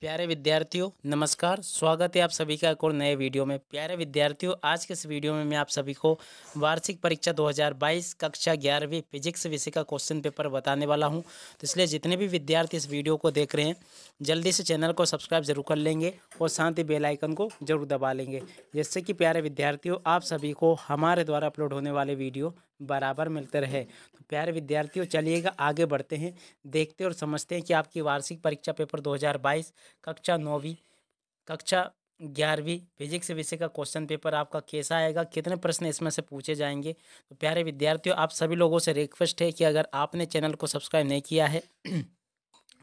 प्यारे विद्यार्थियों नमस्कार स्वागत है आप सभी का एक और नए वीडियो में प्यारे विद्यार्थियों आज के इस वीडियो में मैं आप सभी को वार्षिक परीक्षा 2022 कक्षा ग्यारहवीं फिजिक्स विषय का क्वेश्चन पेपर बताने वाला हूं तो इसलिए जितने भी विद्यार्थी इस वीडियो को देख रहे हैं जल्दी से चैनल को सब्सक्राइब जरूर कर लेंगे और साथ ही बेलाइकन को जरूर दबा लेंगे जिससे कि प्यारे विद्यार्थियों आप सभी को हमारे द्वारा अपलोड होने वाले वीडियो बराबर मिलते रहे तो प्यारे विद्यार्थियों चलिएगा आगे बढ़ते हैं देखते और समझते हैं कि आपकी वार्षिक परीक्षा पेपर 2022 कक्षा नौवीं कक्षा ग्यारहवीं फिजिक्स विषय का क्वेश्चन पेपर आपका कैसा आएगा कितने प्रश्न इसमें से पूछे जाएंगे तो प्यारे विद्यार्थियों आप सभी लोगों से रिक्वेस्ट है कि अगर आपने चैनल को सब्सक्राइब नहीं किया है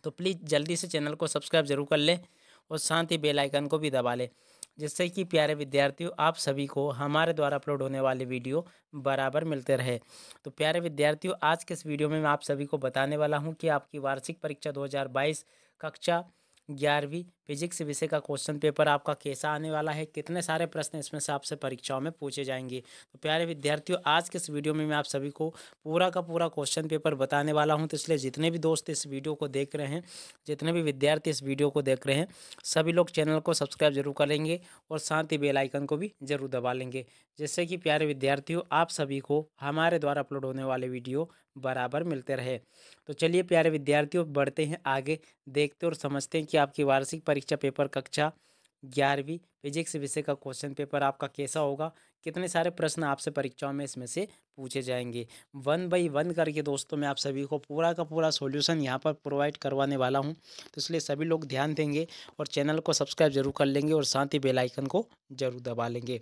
तो प्लीज़ जल्दी से चैनल को सब्सक्राइब जरूर कर लें और साथ ही बेल आइकन को भी दबा लें जिससे कि प्यारे विद्यार्थियों आप सभी को हमारे द्वारा अपलोड होने वाले वीडियो बराबर मिलते रहे तो प्यारे विद्यार्थियों आज के इस वीडियो में मैं आप सभी को बताने वाला हूँ कि आपकी वार्षिक परीक्षा दो कक्षा ग्यारहवीं फिजिक्स विषय का क्वेश्चन पेपर आपका कैसा आने वाला है कितने सारे प्रश्न इसमें से आपसे परीक्षाओं में पूछे जाएंगे तो प्यारे विद्यार्थियों आज के इस वीडियो में मैं आप सभी को पूरा का पूरा क्वेश्चन पेपर बताने वाला हूं तो इसलिए जितने भी दोस्त इस वीडियो को देख रहे हैं जितने भी विद्यार्थी इस वीडियो को देख रहे हैं सभी लोग चैनल को सब्सक्राइब जरूर कर लेंगे और साथ ही बेलाइकन को भी जरूर दबा लेंगे जिससे कि प्यारे विद्यार्थियों आप सभी को हमारे द्वारा अपलोड होने वाले वीडियो बराबर मिलते रहे तो चलिए प्यारे विद्यार्थियों बढ़ते हैं आगे देखते और समझते हैं कि आपकी वार्षिक परीक्षा पेपर कक्षा ग्यारहवीं फिजिक्स विषय का क्वेश्चन पेपर आपका कैसा होगा कितने सारे प्रश्न आपसे परीक्षाओं में इसमें से पूछे जाएंगे वन बाई वन करके दोस्तों मैं आप सभी को पूरा का पूरा सॉल्यूशन यहाँ पर प्रोवाइड करवाने वाला हूँ तो इसलिए सभी लोग ध्यान देंगे और चैनल को सब्सक्राइब जरूर कर लेंगे और साथ ही बेलाइकन को जरूर दबा लेंगे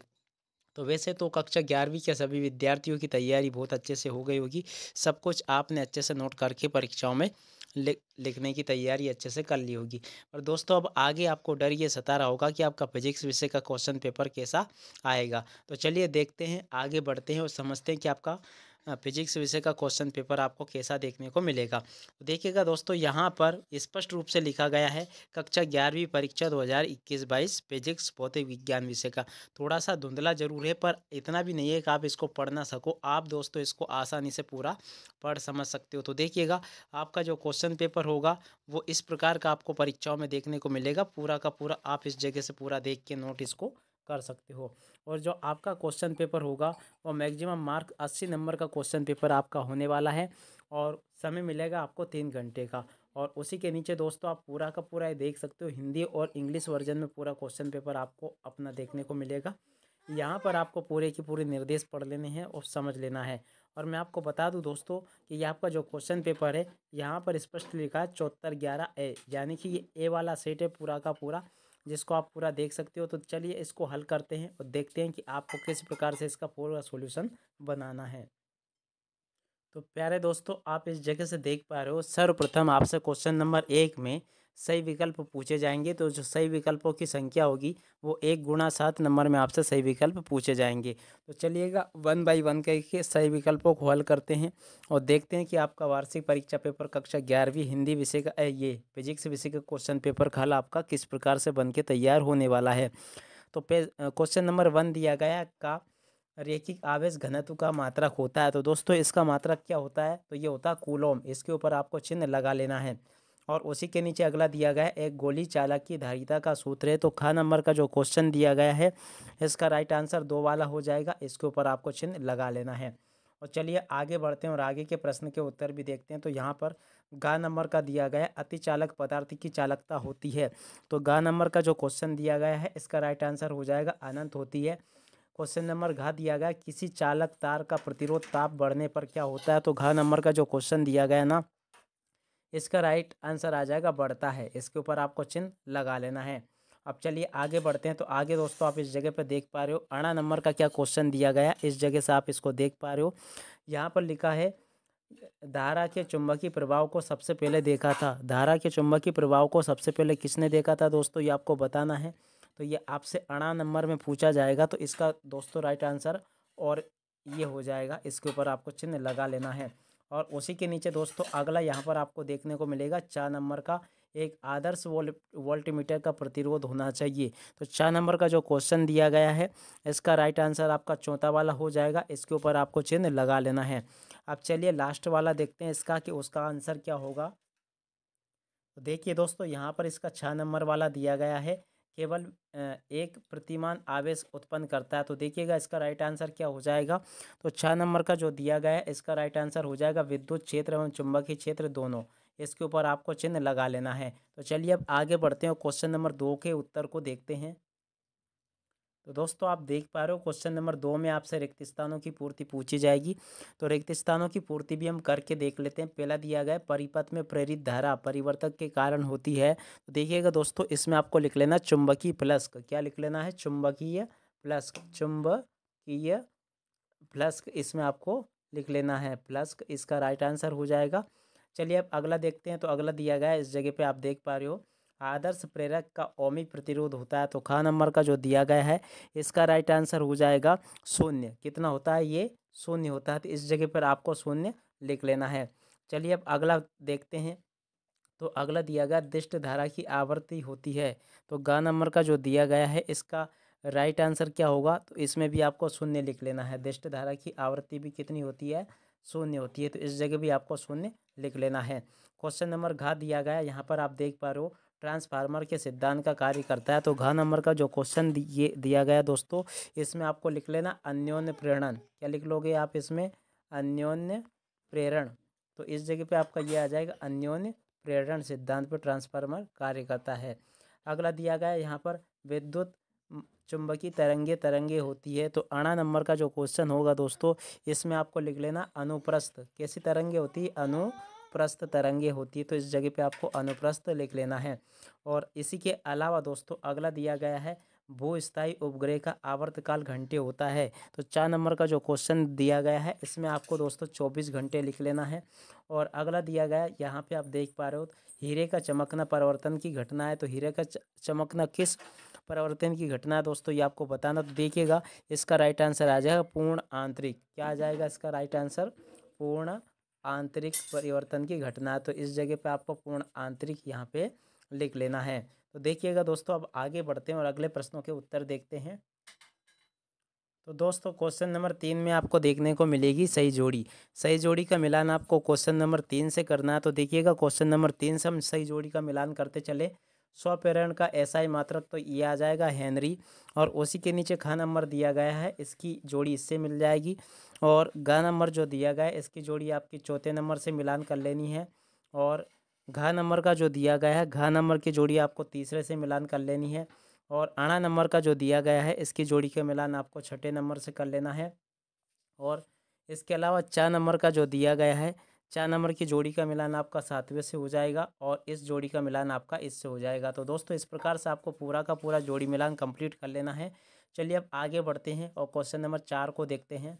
तो वैसे तो कक्षा ग्यारहवीं के सभी विद्यार्थियों की तैयारी बहुत अच्छे से हो गई होगी सब कुछ आपने अच्छे से नोट करके परीक्षाओं में लिखने की तैयारी अच्छे से कर ली होगी पर दोस्तों अब आगे आपको डर ये सता रहा होगा कि आपका फिजिक्स विषय का क्वेश्चन पेपर कैसा आएगा तो चलिए देखते हैं आगे बढ़ते हैं और समझते हैं कि आपका फिजिक्स विषय का क्वेश्चन पेपर आपको कैसा देखने को मिलेगा तो देखिएगा दोस्तों यहाँ पर स्पष्ट रूप से लिखा गया है कक्षा ग्यारहवीं परीक्षा दो हज़ार इक्कीस बाईस फिजिक्स भौतिक विज्ञान विषय का थोड़ा सा धुंधला जरूर है पर इतना भी नहीं है कि आप इसको पढ़ ना सको आप दोस्तों इसको आसानी से पूरा पढ़ समझ सकते हो तो देखिएगा आपका जो क्वेश्चन पेपर होगा वो इस प्रकार का आपको परीक्षाओं में देखने को मिलेगा पूरा का पूरा आप इस जगह से पूरा देख के नोट इसको कर सकते हो और जो आपका क्वेश्चन पेपर होगा वो मैक्सिमम मार्क अस्सी नंबर का क्वेश्चन पेपर आपका होने वाला है और समय मिलेगा आपको तीन घंटे का और उसी के नीचे दोस्तों आप पूरा का पूरा ये देख सकते हो हिंदी और इंग्लिश वर्जन में पूरा क्वेश्चन पेपर आपको अपना देखने को मिलेगा यहाँ पर आपको पूरे की पूरे निर्देश पढ़ लेने हैं और समझ लेना है और मैं आपको बता दूं दोस्तों कि ये आपका जो क्वेश्चन पेपर है यहाँ पर स्पष्ट लिखा है चौहत्तर ग्यारह ए यानी कि ये ए वाला सेट है पूरा का पूरा जिसको आप पूरा देख सकते हो तो चलिए इसको हल करते हैं और देखते हैं कि आपको किस प्रकार से इसका पूरा सोल्यूशन बनाना है तो प्यारे दोस्तों आप इस जगह से देख पा रहे हो सर्वप्रथम आपसे क्वेश्चन नंबर एक में सही विकल्प पूछे जाएंगे तो जो सही विकल्पों की संख्या होगी वो एक गुणा सात नंबर में आपसे सही विकल्प पूछे जाएंगे तो चलिएगा वन बाई वन करके सही विकल्पों को हल करते हैं और देखते हैं कि आपका वार्षिक परीक्षा पेपर कक्षा ग्यारहवीं हिंदी विषय का ये फिजिक्स विषय का क्वेश्चन पेपर का हल आपका किस प्रकार से बन के तैयार होने वाला है तो क्वेश्चन नंबर वन दिया गया का रेखिक आवेश घनत्व का मात्रक होता है तो दोस्तों इसका मात्रक क्या होता है तो ये होता है कूलोम इसके ऊपर आपको चिन्ह लगा लेना है और उसी के नीचे अगला दिया गया है एक गोली चालक की धारिता का सूत्र है तो ख नंबर का जो क्वेश्चन दिया गया है इसका राइट आंसर दो वाला हो जाएगा इसके ऊपर आपको चिन्ह लगा लेना है और चलिए आगे बढ़ते हैं और आगे के प्रश्न के उत्तर भी देखते हैं तो यहाँ पर गा नंबर का दिया गया है अति चालक पदार्थ की चालकता होती है तो गा नंबर का जो क्वेश्चन दिया गया है इसका राइट आंसर हो जाएगा अनंत होती है क्वेश्चन नंबर घा दिया गया किसी चालक तार का प्रतिरोध ताप बढ़ने पर क्या होता है तो घा नंबर का जो क्वेश्चन दिया गया ना इसका राइट आंसर आ जाएगा बढ़ता है इसके ऊपर आपको चिन्ह लगा लेना है अब चलिए आगे बढ़ते हैं तो आगे दोस्तों आप इस जगह पर देख पा रहे हो अड़ा नंबर का क्या क्वेश्चन दिया गया इस जगह से आप इसको देख पा रहे हो यहाँ पर लिखा है धारा के चुंबकीय प्रभाव को सबसे पहले देखा था धारा के चुंबकीय प्रभाव को सबसे पहले किसने देखा था दोस्तों ये आपको बताना है तो ये आपसे अड़ा नंबर में पूछा जाएगा तो इसका दोस्तों राइट आंसर और ये हो जाएगा इसके ऊपर आपको चिन्ह लगा लेना है और उसी के नीचे दोस्तों अगला यहाँ पर आपको देखने को मिलेगा चार नंबर का एक आदर्श वोल्ट वोल्टीमीटर का प्रतिरोध होना चाहिए तो चार नंबर का जो क्वेश्चन दिया गया है इसका राइट आंसर आपका चौथा वाला हो जाएगा इसके ऊपर आपको चिन्ह लगा लेना है अब चलिए लास्ट वाला देखते हैं इसका कि उसका आंसर क्या होगा तो देखिए दोस्तों यहाँ पर इसका छः नंबर वाला दिया गया है केवल एक प्रतिमान आवेश उत्पन्न करता है तो देखिएगा इसका राइट आंसर क्या हो जाएगा तो छः नंबर का जो दिया गया है इसका राइट आंसर हो जाएगा विद्युत क्षेत्र एवं चुंबकीय क्षेत्र दोनों इसके ऊपर आपको चिन्ह लगा लेना है तो चलिए अब आगे बढ़ते हैं क्वेश्चन नंबर दो के उत्तर को देखते हैं तो दोस्तों आप देख पा रहे हो क्वेश्चन नंबर दो में आपसे रिक्त स्थानों की पूर्ति पूछी जाएगी तो रिक्त स्थानों की पूर्ति भी हम करके देख लेते हैं पहला दिया गया परिपथ में प्रेरित धारा परिवर्तक के कारण होती है तो देखिएगा दोस्तों इसमें आपको लिख लेना चुंबकीय फ्लस्क क्या लिख लेना है चुंबकीय प्लस चुंबकीय प्लस इसमें आपको लिख लेना है प्लस इसका राइट आंसर हो जाएगा चलिए अब अगला देखते हैं तो अगला दिया गया है इस जगह पर आप देख पा रहे हो आदर्श प्रेरक का ओमिक प्रतिरोध होता है तो ख नंबर का जो दिया गया है इसका राइट आंसर हो जाएगा शून्य कितना होता है ये शून्य होता है तो इस जगह पर आपको शून्य लिख लेना है चलिए अब अगला देखते हैं तो अगला दिया गया दिष्ट धारा की आवृत्ति होती है तो ग नंबर का जो दिया गया है इसका राइट आंसर क्या होगा तो इसमें भी आपको शून्य लिख लेना है दिष्ट धारा की आवृत्ति भी कितनी होती है शून्य होती है तो इस जगह भी आपको शून्य लिख लेना है क्वेश्चन नंबर घा दिया गया यहाँ पर आप देख पा रहे हो ट्रांसफार्मर के सिद्धांत का कार्य करता है तो घ नंबर का जो क्वेश्चन ये दिया गया दोस्तों इसमें आपको लिख लेना अन्योन्य प्रेरणन क्या लिख लोगे आप इसमें अन्योन्य प्रेरण तो इस जगह पे आपका ये आ जाएगा अन्योन्य प्रेरण सिद्धांत पर ट्रांसफार्मर कार्य करता है अगला दिया गया यहाँ पर विद्युत चुंबकीय तरंगे तरंगे होती है तो अणा नंबर का जो क्वेश्चन होगा दोस्तों इसमें आपको लिख लेना अनुप्रस्थ कैसी तरंगे होती है अनु प्रस्थ तरंगे होती है तो इस जगह पे आपको अनुप्रस्थ लिख लेना है और इसी के अलावा दोस्तों अगला दिया गया है भू स्थायी उपग्रह का आवर्तकाल घंटे होता है तो चार नंबर का जो क्वेश्चन दिया गया है इसमें आपको दोस्तों चौबीस घंटे लिख लेना है और अगला दिया गया यहाँ पे आप देख पा रहे हो हीरे का चमकना परिवर्तन की घटना है तो हीरे का चमकना किस परिवर्तन की घटना है दोस्तों ये आपको बताना तो देखिएगा इसका राइट आंसर आ जाएगा पूर्ण आंतरिक क्या आ जाएगा इसका राइट आंसर पूर्ण आंतरिक परिवर्तन की घटना है तो इस जगह पे आपको पूर्ण आंतरिक यहाँ पे लिख लेना है तो देखिएगा दोस्तों अब आगे बढ़ते हैं और अगले प्रश्नों के उत्तर देखते हैं तो दोस्तों क्वेश्चन नंबर तीन में आपको देखने को मिलेगी सही जोड़ी सही जोड़ी का मिलान आपको क्वेश्चन नंबर तीन से करना है तो देखिएगा क्वेश्चन नंबर तीन से हम सही जोड़ी का मिलान करते चले सौ का एस आई मात्रक तो ये आ जाएगा हेनरी और उसी के नीचे घ नंबर दिया गया है इसकी जोड़ी इससे मिल जाएगी और घ नंबर जो दिया गया है इसकी जोड़ी आपकी चौथे नंबर से मिलान कर लेनी है और घ नंबर का जो दिया गया है घ नंबर की जोड़ी आपको तीसरे से मिलान कर लेनी है और अणा नंबर का जो दिया गया है इसकी जोड़ी का मिलान आपको छठे नंबर से कर लेना है और इसके अलावा चा नंबर का जो दिया गया है चार नंबर की जोड़ी का मिलान आपका सातवें से हो जाएगा और इस जोड़ी का मिलान आपका इससे हो जाएगा तो दोस्तों इस प्रकार से आपको पूरा का पूरा जोड़ी मिलान कंप्लीट कर लेना है चलिए अब आगे बढ़ते हैं और क्वेश्चन नंबर चार को देखते हैं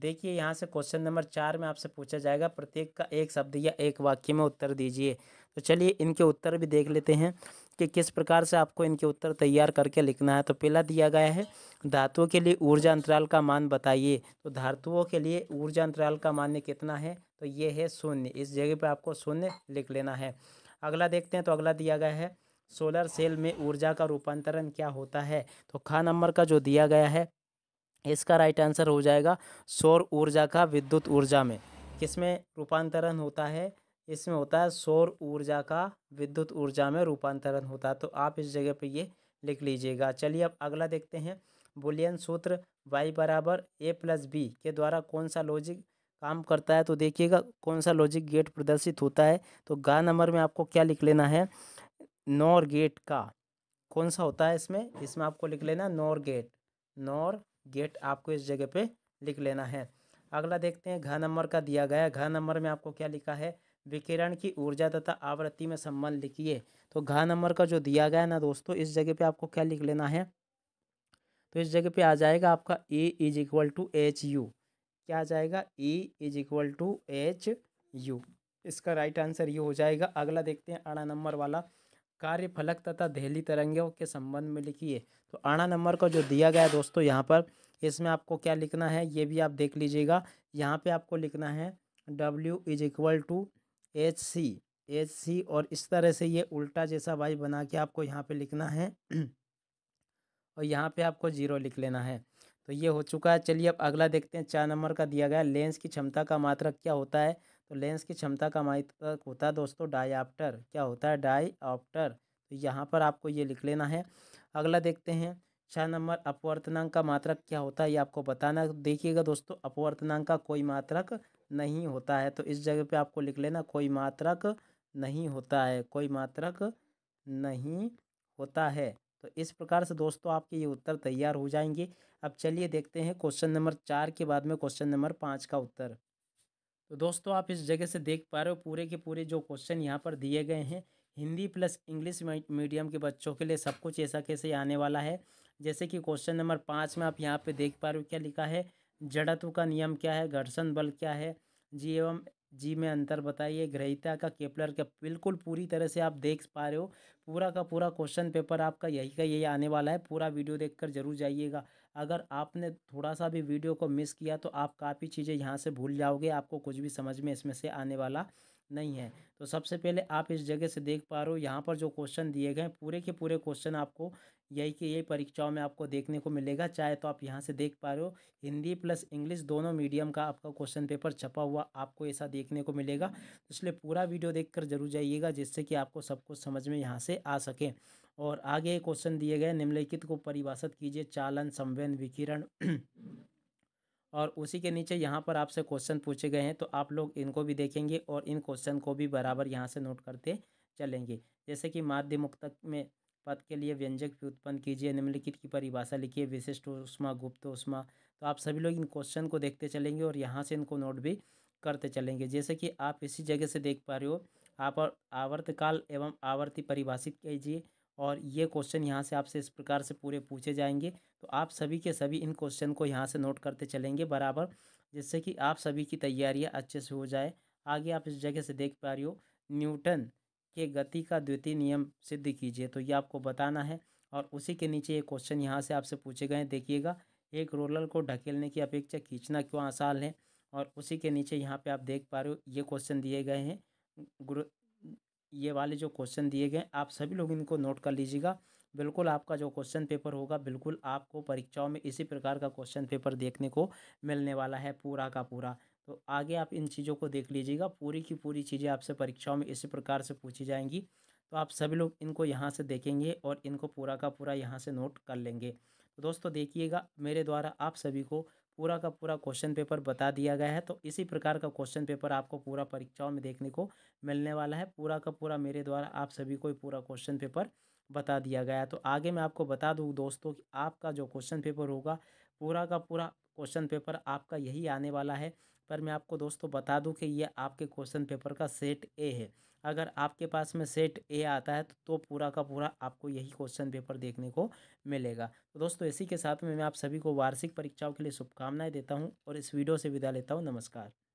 देखिए यहाँ से क्वेश्चन नंबर चार में आपसे पूछा जाएगा प्रत्येक का एक शब्द या एक वाक्य में उत्तर दीजिए तो चलिए इनके उत्तर भी देख लेते हैं कि किस प्रकार से आपको इनके उत्तर तैयार करके लिखना है तो पहला दिया गया है धातुओं के लिए ऊर्जा अंतराल का मान बताइए तो धातुओं के लिए ऊर्जा अंतराल का मान कितना है तो ये है शून्य इस जगह पर आपको शून्य लिख लेना है अगला देखते हैं तो अगला दिया गया है सोलर सेल में ऊर्जा का रूपांतरण क्या होता है तो खा नंबर का जो दिया गया है इसका राइट आंसर हो जाएगा सौर ऊर्जा का विद्युत ऊर्जा में किसमें रूपांतरण होता है इसमें होता है सौर ऊर्जा का विद्युत ऊर्जा में रूपांतरण होता है तो आप इस जगह पे ये लिख लीजिएगा चलिए अब अगला देखते हैं बुलियन सूत्र वाई बराबर ए प्लस बी के द्वारा कौन सा लॉजिक काम करता है तो देखिएगा कौन सा लॉजिक गेट प्रदर्शित होता है तो गा नंबर में आपको क्या लिख लेना है नॉर गेट का कौन सा होता है इसमें इसमें आपको लिख लेना नॉर गेट नॉर गेट आपको इस जगह पे लिख लेना है अगला देखते हैं घ नंबर का दिया गया है घ नंबर में आपको क्या लिखा है विकिरण की ऊर्जा तथा आवृत्ति में संबंध लिखिए तो घ नंबर का जो दिया गया है ना दोस्तों इस जगह पे आपको क्या लिख लेना है तो इस जगह पे आ जाएगा आपका A is equal to H U क्या आ जाएगा E is equal to H U इसका राइट आंसर ये हो जाएगा अगला देखते हैं अड़ा नंबर वाला कार्य फलक तथा दहली तरंगों के संबंध में लिखिए तो आड़ा नंबर का जो दिया गया है दोस्तों यहाँ पर इसमें आपको क्या लिखना है ये भी आप देख लीजिएगा यहाँ पे आपको लिखना है W is equal to H C H C और इस तरह से ये उल्टा जैसा वाई बना के आपको यहाँ पे लिखना है और यहाँ पे आपको जीरो लिख लेना है तो ये हो चुका है चलिए अब अगला देखते हैं चार नंबर का दिया गया लेंस की क्षमता का मात्रक क्या होता है तो लेंस की क्षमता का माइक होता है दोस्तों डाई ऑप्टर क्या होता है ऑप्टर तो यहाँ पर आपको ये लिख लेना है अगला देखते हैं छः नंबर अपवर्तनांक का मात्रक क्या होता है ये आपको बताना देखिएगा दोस्तों अपवर्तनांक का कोई मात्रक नहीं होता है तो इस जगह पे आपको लिख लेना कोई मात्रक नहीं होता है कोई मात्रक नहीं होता है तो इस प्रकार से दोस्तों आपके ये उत्तर तैयार हो जाएंगे अब चलिए देखते हैं क्वेश्चन नंबर चार के बाद में क्वेश्चन नंबर पाँच का उत्तर तो दोस्तों आप इस जगह से देख पा रहे हो पूरे के पूरे जो क्वेश्चन यहाँ पर दिए गए हैं हिंदी प्लस इंग्लिश मीडियम के बच्चों के लिए सब कुछ ऐसा कैसे आने वाला है जैसे कि क्वेश्चन नंबर पाँच में आप यहाँ पे देख पा रहे हो क्या लिखा है जड़त्व का नियम क्या है घर्षण बल क्या है जी एवं जी में अंतर बताइए ग्रहिता का केपलर का बिल्कुल पूरी तरह से आप देख पा रहे हो पूरा का पूरा क्वेश्चन पेपर आपका यही का यही आने वाला है पूरा वीडियो देखकर जरूर जाइएगा अगर आपने थोड़ा सा भी वीडियो को मिस किया तो आप काफ़ी चीज़ें यहाँ से भूल जाओगे आपको कुछ भी समझ में इसमें से आने वाला नहीं है तो सबसे पहले आप इस जगह से देख पा रहे हो यहाँ पर जो क्वेश्चन दिए गए पूरे के पूरे क्वेश्चन आपको यही कि यही परीक्षाओं में आपको देखने को मिलेगा चाहे तो आप यहाँ से देख पा रहे हो हिंदी प्लस इंग्लिश दोनों मीडियम का आपका क्वेश्चन पेपर छपा हुआ आपको ऐसा देखने को मिलेगा इसलिए पूरा वीडियो देख कर जरूर जाइएगा जिससे कि आपको सब कुछ समझ में यहाँ से आ सके और आगे क्वेश्चन दिए गए निम्नलिखित को परिभाषित कीजिए चालन संवेदन विकिरण और उसी के नीचे यहाँ पर आपसे क्वेश्चन पूछे गए हैं तो आप लोग इनको भी देखेंगे और इन क्वेश्चन को भी बराबर यहाँ से नोट करते चलेंगे जैसे कि मुक्त में पद के लिए व्यंजक उत्पन्न कीजिए निम्नलिखित की परिभाषा लिखिए विशिष्ट उष्मा गुप्त उष्मा तो आप सभी लोग इन क्वेश्चन को देखते चलेंगे और यहाँ से इनको नोट भी करते चलेंगे जैसे कि आप इसी जगह से देख पा रहे हो आप आवर्तकाल एवं आवर्ती परिभाषित कीजिए और ये क्वेश्चन यहाँ से आपसे इस प्रकार से पूरे पूछे जाएंगे तो आप सभी के सभी इन क्वेश्चन को यहाँ से नोट करते चलेंगे बराबर जिससे कि आप सभी की तैयारियाँ अच्छे से हो जाए आगे आप इस जगह से देख पा रही हो न्यूटन के गति का द्वितीय नियम सिद्ध कीजिए तो ये आपको बताना है और उसी के नीचे ये क्वेश्चन यहाँ से आपसे पूछे गए हैं देखिएगा एक रोलर को ढकेलने की अपेक्षा खींचना क्यों आसान है और उसी के नीचे यहाँ पे आप देख पा रहे हो ये क्वेश्चन दिए गए हैं गुरु ये वाले जो क्वेश्चन दिए गए आप सभी लोग इनको नोट कर लीजिएगा बिल्कुल आपका जो क्वेश्चन पेपर होगा बिल्कुल आपको परीक्षाओं में इसी प्रकार का क्वेश्चन पेपर देखने को मिलने वाला है पूरा का पूरा तो आगे आप इन चीज़ों को देख लीजिएगा पूरी की पूरी चीज़ें आपसे परीक्षाओं में इसी प्रकार से पूछी जाएंगी तो आप सभी लोग इनको यहाँ से देखेंगे और इनको पूरा का पूरा यहाँ से नोट कर लेंगे तो दोस्तों देखिएगा मेरे द्वारा आप सभी को पूरा का पूरा क्वेश्चन पेपर बता दिया गया है तो इसी प्रकार का क्वेश्चन पेपर आपको पूरा परीक्षाओं में देखने को मिलने वाला है पूरा का पूरा मेरे द्वारा आप सभी को पूरा क्वेश्चन पेपर बता दिया गया है तो आगे मैं आपको बता दूँ दोस्तों कि आपका जो क्वेश्चन पेपर होगा पूरा का पूरा क्वेश्चन पेपर आपका यही आने वाला है पर मैं आपको दोस्तों बता दूं कि ये आपके क्वेश्चन पेपर का सेट ए है अगर आपके पास में सेट ए आता है तो, पूरा का पूरा आपको यही क्वेश्चन पेपर देखने को मिलेगा तो दोस्तों इसी के साथ में मैं आप सभी को वार्षिक परीक्षाओं के लिए शुभकामनाएं देता हूँ और इस वीडियो से विदा लेता हूँ नमस्कार